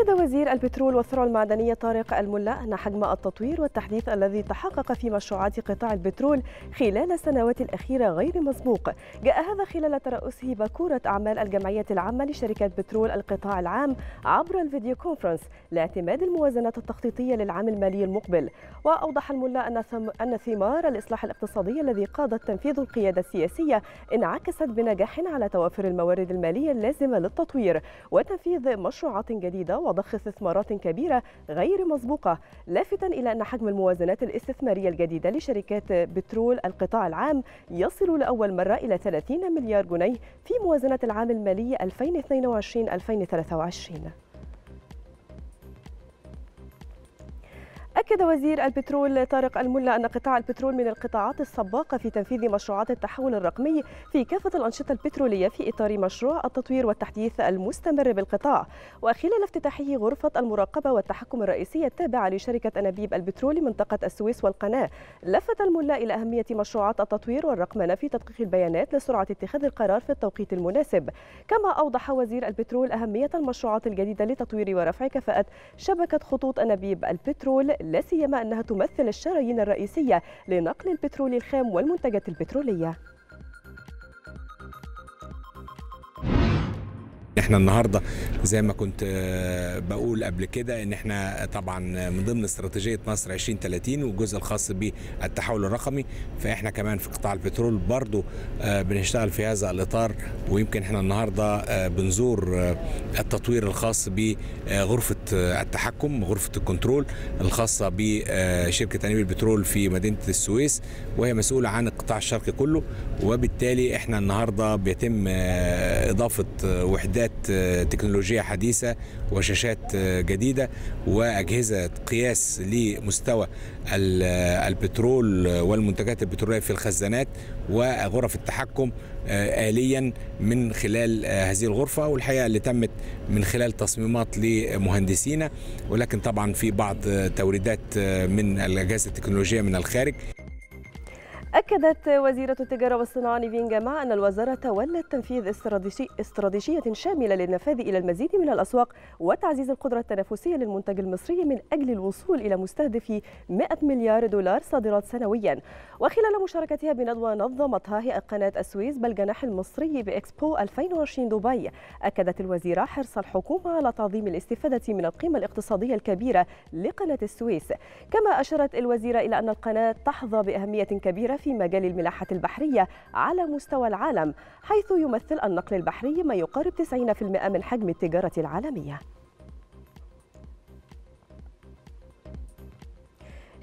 أكد وزير البترول والثروة المعدنية طارق الملا أن حجم التطوير والتحديث الذي تحقق في مشروعات قطاع البترول خلال السنوات الأخيرة غير مسبوق جاء هذا خلال ترأسه باكورة أعمال الجمعية العامة لشركات بترول القطاع العام عبر الفيديو كونفرنس لاعتماد الموازنات التخطيطية للعام المالي المقبل وأوضح الملا أن أن ثمار الإصلاح الاقتصادي الذي قاد التنفيذ القيادة السياسية انعكست بنجاح على توافر الموارد المالية اللازمة للتطوير وتنفيذ مشروعات جديدة ضخ استثمارات كبيرة غير مسبوقة لافتا إلى أن حجم الموازنات الاستثمارية الجديدة لشركات بترول القطاع العام يصل لأول مرة إلى 30 مليار جنيه في موازنة العام المالي 2022-2023 أكد وزير البترول طارق الملا أن قطاع البترول من القطاعات السباقة في تنفيذ مشروعات التحول الرقمي في كافة الأنشطة البترولية في إطار مشروع التطوير والتحديث المستمر بالقطاع وخلال افتتاحه غرفة المراقبة والتحكم الرئيسية التابعة لشركة أنابيب البترول منطقة السويس والقناة لفت الملا إلى أهمية مشروعات التطوير والرقمنة في تدقيق البيانات لسرعة اتخاذ القرار في التوقيت المناسب كما أوضح وزير البترول أهمية المشروعات الجديدة لتطوير ورفع كفاءة شبكة خطوط أنابيب البترول لا سيما أنها تمثل الشرايين الرئيسية لنقل البترول الخام والمنتجات البترولية
احنا النهارده زي ما كنت آه، بقول قبل كده ان احنا آه، طبعا آه، من ضمن استراتيجيه مصر 2030 والجزء الخاص بالتحول الرقمي فاحنا كمان في قطاع البترول برضو بنشتغل في هذا الاطار ويمكن احنا النهارده بنزور التطوير الخاص بغرفه التحكم غرفه الكنترول الخاصه بشركه انابيب البترول في مدينه السويس وهي مسؤوله عن القطاع الشرقي كله وبالتالي احنا النهارده بيتم اضافه وحدات آلات آه، تكنولوجية حديثة وشاشات آه، جديدة وأجهزة قياس لمستوى آه، البترول والمنتجات البترولية في الخزانات وغرف التحكم آليا من خلال هذه الغرفة والحقيقة اللي تمت من خلال تصميمات لمهندسينا ولكن طبعا في بعض توريدات من الأجهزة التكنولوجية من الخارج
أكدت وزيرة التجارة والصناعة نيفين جامع أن الوزارة تولت تنفيذ استراتيجي استراتيجية شاملة للنفاذ إلى المزيد من الأسواق وتعزيز القدرة التنافسية للمنتج المصري من أجل الوصول إلى مستهدف 100 مليار دولار صادرات سنويا وخلال مشاركتها بندوة نظمتها هيئة قناة السويس بالجناح المصري بإكسبو 2020 دبي أكدت الوزيرة حرص الحكومة على تعظيم الاستفادة من القيمة الاقتصادية الكبيرة لقناة السويس كما أشارت الوزيرة إلى أن القناة تحظى بأهمية كبيرة في مجال الملاحة البحرية على مستوى العالم حيث يمثل النقل البحري ما يقارب 90% من حجم التجارة العالمية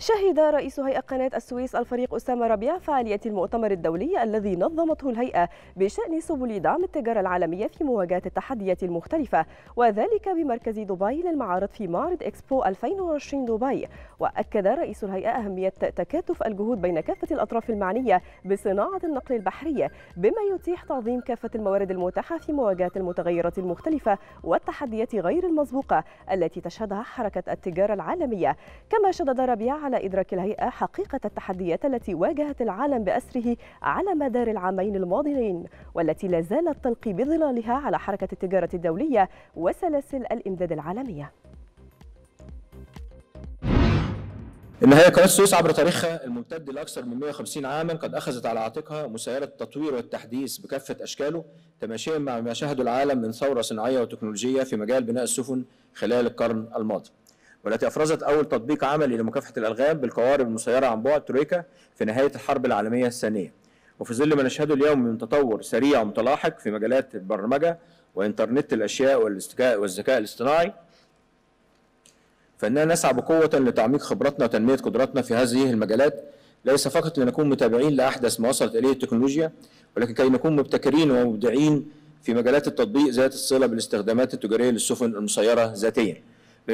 شهد رئيس هيئة قناة السويس الفريق أسامة ربيع فعالية المؤتمر الدولي الذي نظمته الهيئة بشأن سبل دعم التجارة العالمية في مواجهة التحديات المختلفة وذلك بمركز دبي للمعارض في معرض إكسبو 2020 دبي وأكد رئيس الهيئة أهمية تكاتف الجهود بين كافة الأطراف المعنية بصناعة النقل البحرية بما يتيح تعظيم كافة الموارد المتاحة في مواجهة المتغيرات المختلفة والتحديات غير المسبوقة التي تشهدها حركة التجارة العالمية كما شدد ربيع على إدراك الهيئة حقيقة التحديات التي واجهت العالم بأسره على مدار العامين الماضيين والتي لا زالت تلقي بظلالها على حركة التجارة الدولية وسلاسل الإمداد العالمية
إن هي قناة السويس عبر تاريخها الممتد لأكثر من 150 عاما قد أخذت على عاتقها مسيرة التطوير والتحديث بكافة أشكاله تماشيا مع ما شاهده العالم من ثورة صناعية وتكنولوجية في مجال بناء السفن خلال القرن الماضي والتي أفرزت أول تطبيق عملي لمكافحة الألغام بالقوارب المسيرة عن بعد ترويكا في نهاية الحرب العالمية الثانية وفي ظل ما نشهده اليوم من تطور سريع ومتلاحق في مجالات البرمجة وإنترنت الأشياء والذكاء الاصطناعي فإننا نسعى بقوة لتعميق خبراتنا وتنمية قدراتنا في هذه المجالات ليس فقط لنكون متابعين لأحدث ما وصلت إليه التكنولوجيا ولكن كي نكون مبتكرين ومبدعين في مجالات التطبيق ذات الصلة بالاستخدامات التجارية للسفن المسيرة ذاتياً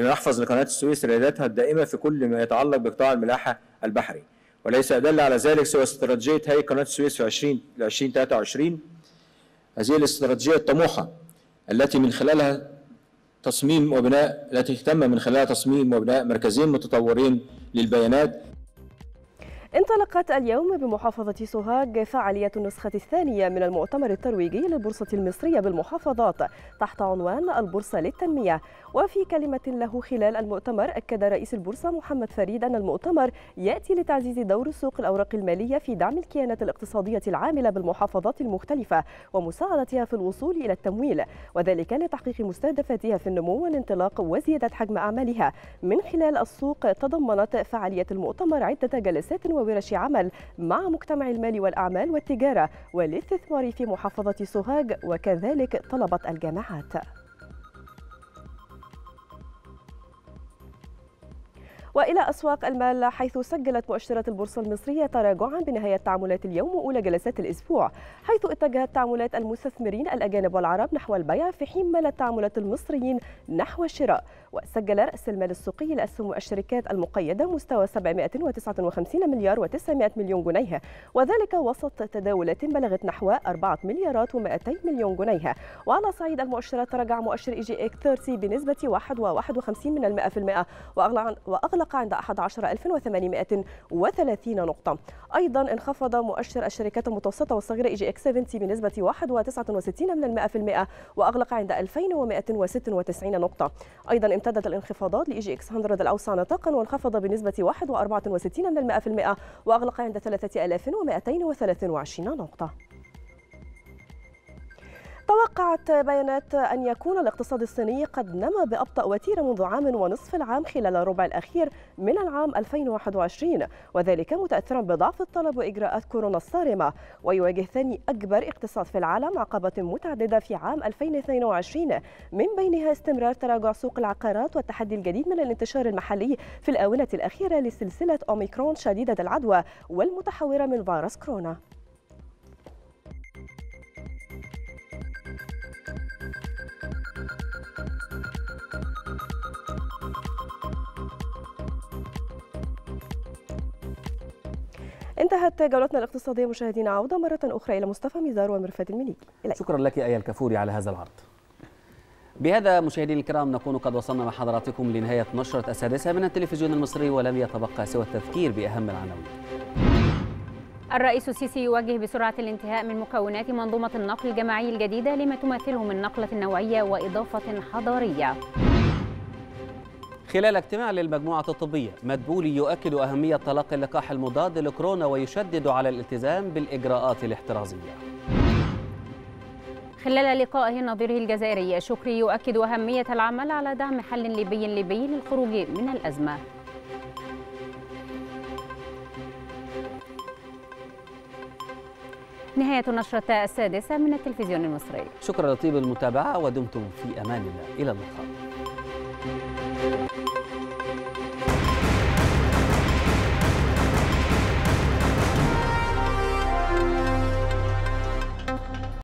لنحفظ لقناة السويس ريادتها الدائمة في كل ما يتعلق بقطاع الملاحة البحري وليس أدل على ذلك سوى استراتيجية هيئة قناة السويس في 2023 هذه الاستراتيجية الطموحة التي من خلالها تصميم وبناء التي اهتم من خلالها تصميم وبناء مركزين متطورين للبيانات
انطلقت اليوم بمحافظة سوهاج فعالية النسخة الثانية من المؤتمر الترويجي للبورصة المصرية بالمحافظات تحت عنوان البورصة للتنمية وفي كلمة له خلال المؤتمر أكد رئيس البورصة محمد فريد أن المؤتمر يأتي لتعزيز دور سوق الأوراق المالية في دعم الكيانات الاقتصادية العاملة بالمحافظات المختلفة ومساعدتها في الوصول إلى التمويل وذلك لتحقيق مستهدفاتها في النمو والانطلاق وزيادة حجم أعمالها من خلال السوق تضمنت فعالية المؤتمر عدة جلسات ورش عمل مع مجتمع المال والأعمال والتجارة والاستثمار في محافظة سوهاج وكذلك طلبة الجامعات والى اسواق المال حيث سجلت مؤشرات البورصه المصريه تراجعا بنهايه تعاملات اليوم واولى جلسات الاسبوع حيث اتجهت تعاملات المستثمرين الاجانب والعرب نحو البيع في حين ملت تعاملات المصريين نحو الشراء وسجل راس المال السوقي لاسهم الشركات المقيده مستوى 759 مليار و900 مليون جنيه وذلك وسط تداولات بلغت نحو 4 مليارات و200 مليون جنيه وعلى صعيد المؤشرات تراجع مؤشر اي جي إيه اك 30 بنسبه 1.51 وأغلق أغلق عند 11830 نقطة أيضا انخفض مؤشر الشركات المتوسطة والصغيرة إي جي إكس 70 بنسبة 1.69% وأغلق عند 2196 نقطة أيضا امتدت الانخفاضات لإي جي إكس 100 الأوسع نطاقا وانخفض بنسبة 1.64% وأغلق عند 3223 نقطة توقعت بيانات أن يكون الاقتصاد الصيني قد نما بأبطأ وتيرة منذ عام ونصف العام خلال الربع الأخير من العام 2021 وذلك متأثرا بضعف الطلب وإجراءات كورونا الصارمة ويواجه ثاني أكبر اقتصاد في العالم عقبة متعددة في عام 2022 من بينها استمرار تراجع سوق العقارات والتحدي الجديد من الانتشار المحلي في الآونة الأخيرة لسلسلة أوميكرون شديدة العدوى والمتحورة من فيروس كورونا انتهت جولتنا الاقتصادية مشاهدينا عودة مرة أخرى إلى مصطفى ميزار ومرفاد المليكي إليك.
شكرا لك أيا الكفوري على هذا العرض بهذا مشاهدينا الكرام نكون قد وصلنا مع حضراتكم لنهاية نشرة السادسة من التلفزيون المصري ولم يتبقى سوى التذكير بأهم العناوين
الرئيس السيسي يوجه بسرعة الانتهاء من مكونات منظومة النقل الجماعي الجديدة لما تمثله من نقلة نوعية وإضافة حضارية
خلال اجتماع للمجموعة الطبية مدبولي يؤكد أهمية تلقي اللقاح المضاد لكورونا ويشدد على الالتزام بالإجراءات الاحترازية
خلال لقائه نظيره الجزائري شكري يؤكد أهمية العمل على دعم حل ليبي ليبي للخروج من الأزمة نهاية نشرة السادسة من التلفزيون المصري شكرا
لطيب المتابعة ودمتم في أمان الله إلى اللقاء